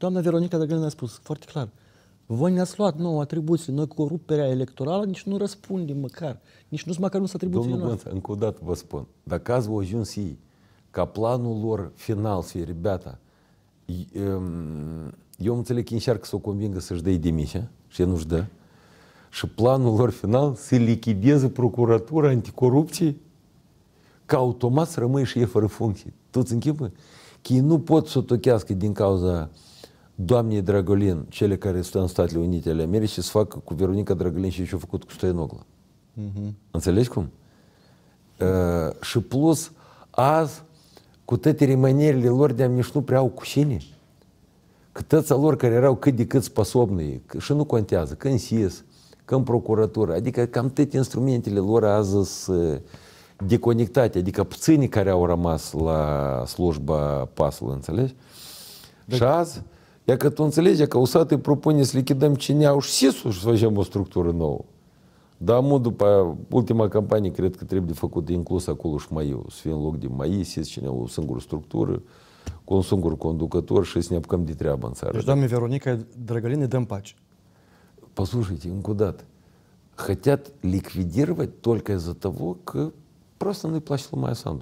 Doamna Veronica ne a spus foarte clar, voi ne-ați luat nouă atribuții, noi cu ruperea electorală nici nu răspundem măcar, nici nu măcar nu sunt atribuțiile Domnul noastre. încă o dată vă spun, dacă ați vă ajuns ei ca planul lor final să fie, ribata, ehm, eu înțeleg că încearcă să o convingă să-și dea demisia și nu-și dă, și planul lor final să lichideze procuratura anticorupție ca automat să rămâi și e fără funcție. Tu îți închipă? Că ei nu pot să o tochească din cauza uh, Doamne Dragolin, cele care stau în Statele Unite ale Americii, să facă cu Veronica Dragolin și ce-a făcut cu Stoianoglu. Uh-huh. Înțelegi cum? Uh, și plus, azi, cu toate remanierile lor de nici nu prea au cușine. Că tăța lor care erau cât de cât spasobnii, și nu contează, că în SIS, că în procuratură, adică cam toate instrumentele lor azi sunt deconectate, adică puținii care au rămas la slujba pasului, înțelegi? Dar... Și azi, Як отонцелеть, усатий пропоні слікідем чиня уж сісу своєму структури нову. Да, муду по ультима кампанії кредка требді факути інклуса колуш маю, свін логді мої сіс чиня у сингур структури, кон сингур кондукатор, шість необкам ді треба Ждами Вероника Драголин и Демпач. Послушайте, им куда -то. Хотят ликвидировать только из-за того, к просто плащ ломая санду.